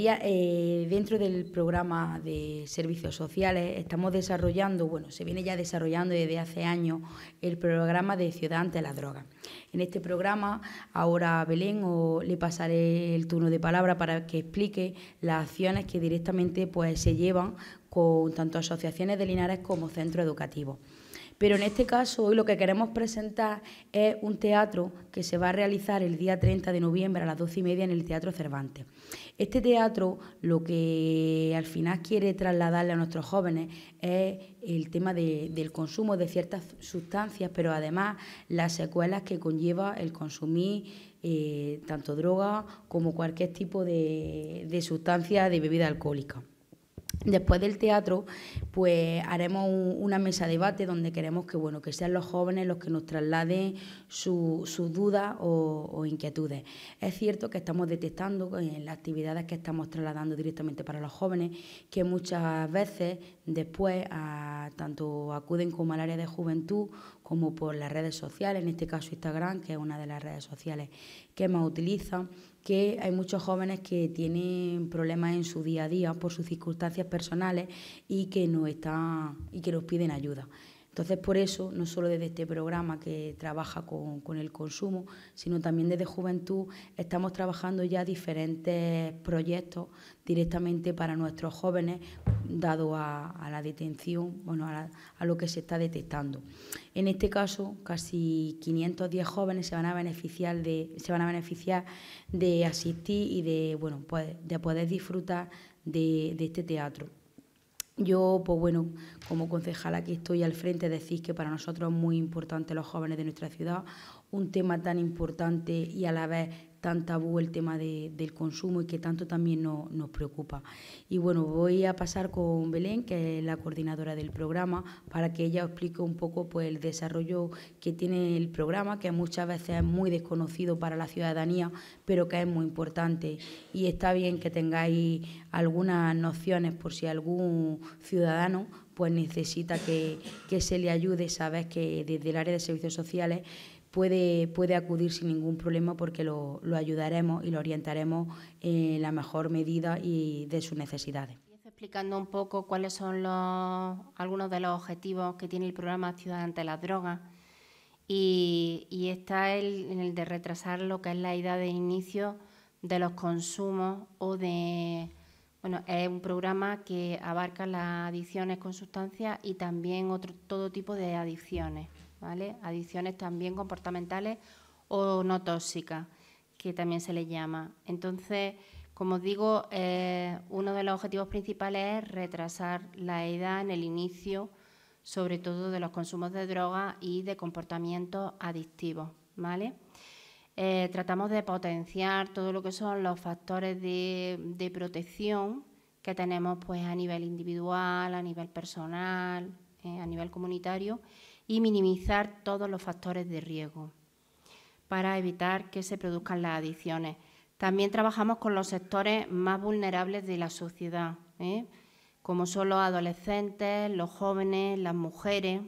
Eh, dentro del programa de servicios sociales, estamos desarrollando, bueno, se viene ya desarrollando desde hace años el programa de Ciudad ante la Droga. En este programa, ahora Belén o le pasaré el turno de palabra para que explique las acciones que directamente pues, se llevan con tanto asociaciones de Linares como centro educativo. Pero en este caso, hoy lo que queremos presentar es un teatro que se va a realizar el día 30 de noviembre a las 12 y media en el Teatro Cervantes. Este teatro lo que al final quiere trasladarle a nuestros jóvenes es el tema del consumo de ciertas sustancias, pero además las secuelas que conlleva el consumir eh, tanto droga como cualquier tipo de sustancia de bebida alcohólica. Después del teatro, pues haremos una mesa de debate donde queremos que, bueno, que sean los jóvenes los que nos trasladen sus dudas o, inquietudes. Es cierto que estamos detectando en las actividades que estamos trasladando directamente para los jóvenes que muchas veces después tanto acuden como al área de juventud como por las redes sociales, en este caso Instagram, que es una de las redes sociales que más utilizan que hay muchos jóvenes que tienen problemas en su día a día por sus circunstancias personales y que, no y que nos piden ayuda. Entonces, por eso, no solo desde este programa que trabaja con, el consumo, sino también desde Juventud, estamos trabajando ya diferentes proyectos directamente para nuestros jóvenes, dado a, la detención, bueno, a, lo que se está detectando. En este caso, casi 510 jóvenes se van a beneficiar de, se van a beneficiar de asistir y de, bueno, pues, de poder disfrutar de este teatro. Yo, pues bueno, como concejala que estoy al frente, decís que para nosotros es muy importante los jóvenes de nuestra ciudad, un tema tan importante y a la vez tan tabú el tema de, del consumo y que tanto también nos preocupa. Y bueno, voy a pasar con Belén, que es la coordinadora del programa, para que ella explique un poco pues, el desarrollo que tiene el programa, que muchas veces es muy desconocido para la ciudadanía, pero que es muy importante. Y está bien que tengáis algunas nociones por si algún ciudadano pues necesita que, que se le ayude, sabes que desde el área de servicios sociales puede, acudir sin ningún problema porque lo, ayudaremos y lo orientaremos en la mejor medida y de sus necesidades explicando un poco cuáles son algunos de los objetivos que tiene el programa Ciudad ante las Drogas. Y, está el, el, de retrasar lo que es la idea de inicio de los consumos o de. Bueno, es un programa que abarca las adicciones con sustancias y también otro, todo tipo de adicciones. ¿vale? Adicciones también comportamentales o no tóxicas, que también se les llama. Entonces, como digo, eh, uno de los objetivos principales es retrasar la edad en el inicio, sobre todo de los consumos de drogas y de comportamientos adictivos, eh, tratamos de potenciar todo lo que son los factores de, protección que tenemos pues, a nivel individual, a nivel personal, eh, a nivel comunitario y minimizar todos los factores de riesgo para evitar que se produzcan las adicciones. También trabajamos con los sectores más vulnerables de la sociedad, ¿eh? como son los adolescentes, los jóvenes, las mujeres.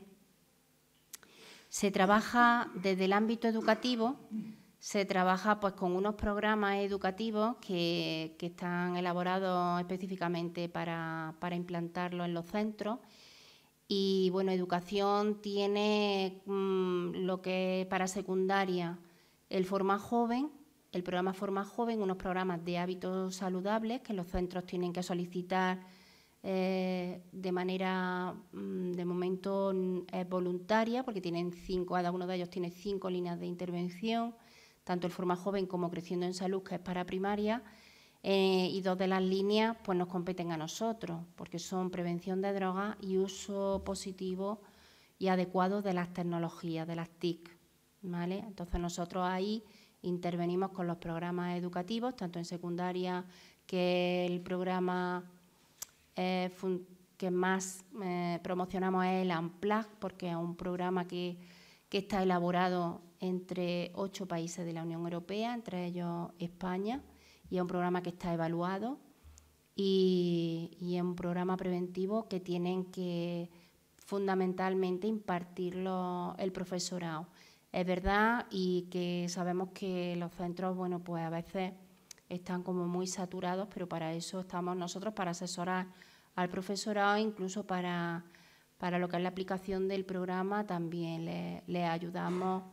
Se trabaja desde el ámbito educativo, se trabaja pues, con unos programas educativos que, están elaborados específicamente para, para implantarlo en los centros y bueno, educación tiene mm, lo que para secundaria el Forma Joven, el programa Forma Joven, unos programas de hábitos saludables que los centros tienen que solicitar eh, de manera, mm, de momento, voluntaria, porque tienen cinco, cada uno de ellos tiene cinco líneas de intervención, tanto el Forma Joven como Creciendo en Salud, que es para primaria eh, y dos de las líneas pues, nos competen a nosotros, porque son prevención de drogas y uso positivo y adecuado de las tecnologías, de las TIC. Entonces nosotros ahí intervenimos con los programas educativos, tanto en secundaria que el programa eh, que más eh, promocionamos es el AMPLAG, porque es un programa que está elaborado entre ocho países de la Unión Europea, entre ellos España y es un programa que está evaluado y, y es un programa preventivo que tienen que fundamentalmente impartirlo el profesorado. Es verdad y que sabemos que los centros, bueno, pues a veces están como muy saturados, pero para eso estamos nosotros, para asesorar al profesorado, incluso para, lo que es la aplicación del programa, también le, ayudamos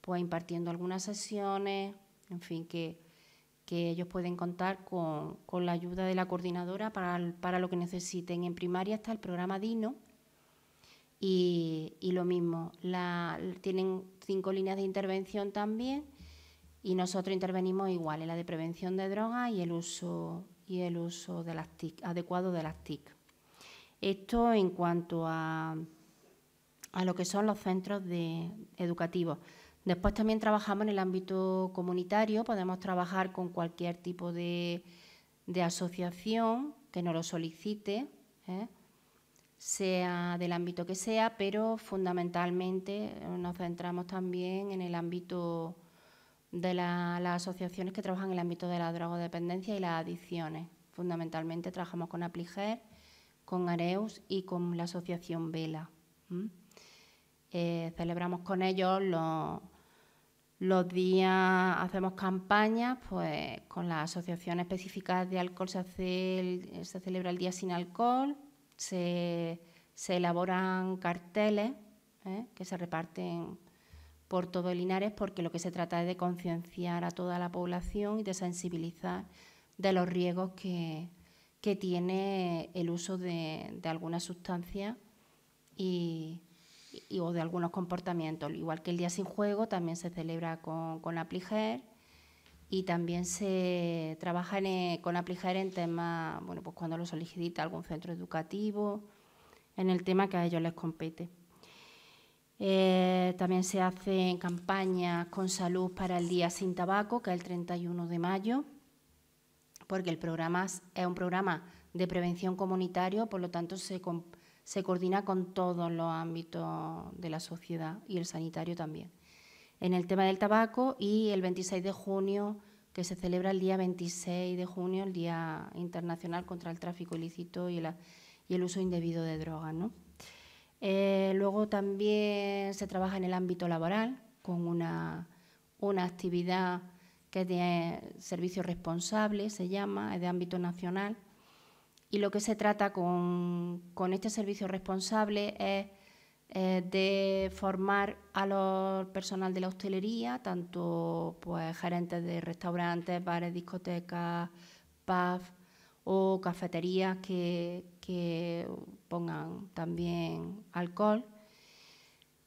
pues impartiendo algunas sesiones, en fin, que, que ellos pueden contar con, la ayuda de la coordinadora para, lo que necesiten. En primaria está el programa DINO y, lo mismo, tienen cinco líneas de intervención también y nosotros intervenimos igual en la de prevención de drogas y el uso, y el uso de las adecuado de las TIC. Esto en cuanto a, a lo que son los centros de, educativos. Después también trabajamos en el ámbito comunitario, podemos trabajar con cualquier tipo de, asociación que nos lo solicite, ¿eh? sea del ámbito que sea, pero fundamentalmente nos centramos también en el ámbito de las asociaciones que trabajan en el ámbito de la drogodependencia y las adicciones. Fundamentalmente trabajamos con Apliger, con Areus y con la asociación Vela. Eh, celebramos con ellos los los días hacemos campañas, pues con la Asociación Específica de alcohol se, se celebra el Día Sin Alcohol, se, elaboran carteles ¿eh? que se reparten por todo el Linares, porque lo que se trata es de concienciar a toda la población y de sensibilizar de los riesgos que, tiene el uso de, de alguna sustancia y o de algunos comportamientos. Igual que el Día Sin Juego, también se celebra con, con Apliger y también se trabaja eh, con Apliger en temas, bueno, pues cuando lo solicita algún centro educativo, en el tema que a ellos les compete. Eh, también se hacen campañas con salud para el Día Sin Tabaco, que es el 31 de mayo, porque el programa es un programa de prevención comunitario, por lo tanto se, se coordina con todos los ámbitos de la sociedad y el sanitario también. En el tema del tabaco y el 26 de junio, que se celebra el día 26 de junio, el Día Internacional contra el Tráfico Ilícito y, el Uso Indebido de Drogas. Eh, luego también se trabaja en el ámbito laboral con una, una actividad que es de servicio responsable, se llama, es de ámbito nacional y lo que se trata con, este servicio responsable es de formar a los personal de la hostelería, tanto pues, gerentes de restaurantes, bares, discotecas, pubs o cafeterías que, pongan también alcohol,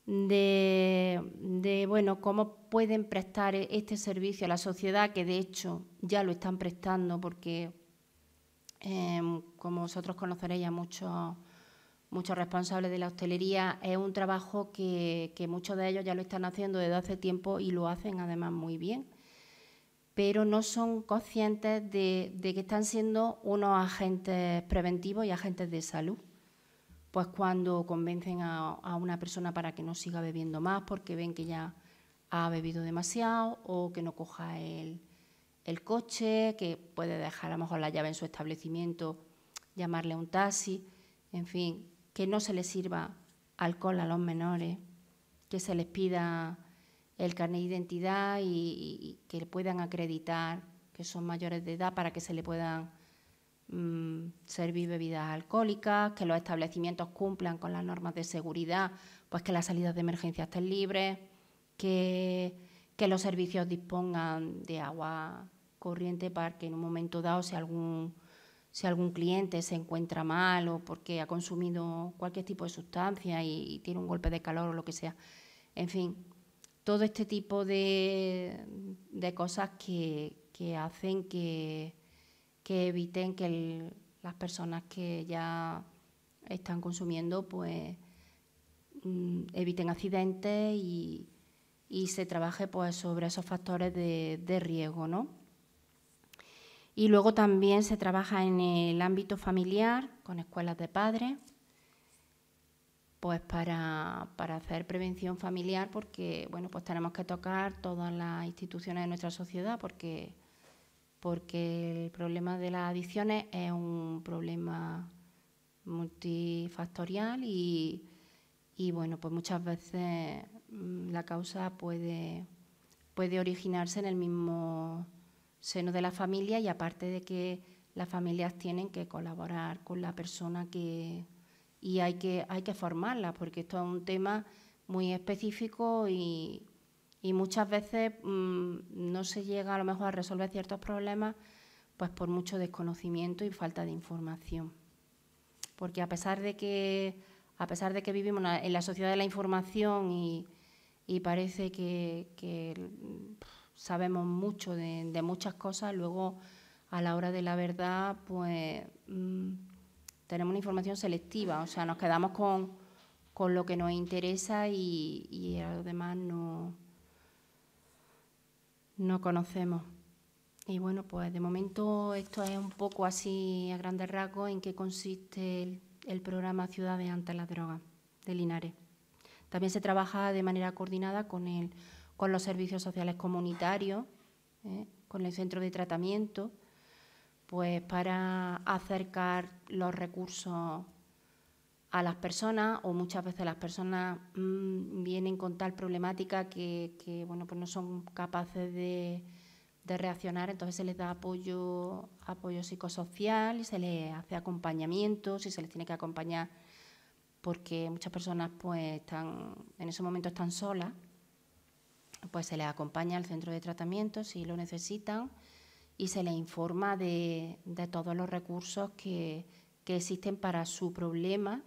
de, bueno, cómo pueden prestar este servicio a la sociedad, que de hecho ya lo están prestando porque Em, como vosotros conoceréis a muchos, responsables de la hostelería, es un trabajo que, muchos de ellos ya lo están haciendo desde hace tiempo y lo hacen además muy bien pero no son conscientes de, que están siendo unos agentes preventivos y agentes de salud. Pues cuando convencen a, una persona para que no siga bebiendo más porque ven que ya ha bebido demasiado o que no coja el, el coche, que puede dejar a lo mejor la llave en su establecimiento, llamarle un taxi, en fin, que no se le sirva alcohol a los menores, que se les pida el carnet de identidad y, que puedan acreditar que son mayores de edad para que se le puedan mm, servir bebidas alcohólicas, que los establecimientos cumplan con las normas de seguridad, pues que las salidas de emergencia estén libres, que, que los servicios dispongan de agua corriente para que en un momento dado, si algún, cliente se encuentra mal o porque ha consumido cualquier tipo de sustancia y, tiene un golpe de calor o lo que sea. En fin, todo este tipo de, cosas que, hacen que, eviten que las personas que ya están consumiendo, pues mm, eviten accidentes y, se trabaje pues sobre esos factores de, de riesgo, ¿no? Y luego también se trabaja en el ámbito familiar, con escuelas de padres, pues para, hacer prevención familiar, porque bueno, pues tenemos que tocar todas las instituciones de nuestra sociedad, porque, porque el problema de las adicciones es un problema multifactorial y, bueno, pues muchas veces mm, la causa puede, puede originarse en el mismo seno de la familia y aparte de que las familias tienen que colaborar con la persona que y hay que hay que formarla porque esto es un tema muy específico y, muchas veces mm, no se llega a lo mejor a resolver ciertos problemas pues por mucho desconocimiento y falta de información porque a pesar de que a pesar de que vivimos en la sociedad de la información y, parece que, mm, sabemos mucho de, muchas cosas, luego a la hora de la verdad, pues mm, tenemos una información selectiva, o sea, nos quedamos con, con lo que nos interesa y, y a lo demás no, no conocemos. Y bueno, pues de momento esto es un poco así a grandes rasgos en qué consiste el, el programa Ciudades ante la droga de Linares. También se trabaja de manera coordinada con el con los servicios sociales comunitarios, ¿eh? con el centro de tratamiento, pues para acercar los recursos a las personas o muchas veces las personas mm, vienen con tal problemática que, bueno pues no son capaces de, de, reaccionar entonces se les da apoyo apoyo psicosocial y se les hace acompañamiento si se les tiene que acompañar porque muchas personas pues están en ese momento están solas pues se les acompaña al centro de tratamiento si lo necesitan y se les informa de, todos los recursos que, existen para su problema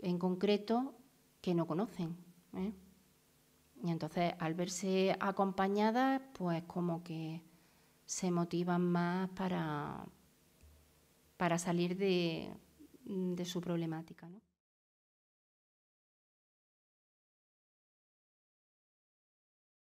en concreto que no conocen. ¿eh? Y entonces, al verse acompañadas, pues como que se motivan más para, para salir de, su problemática.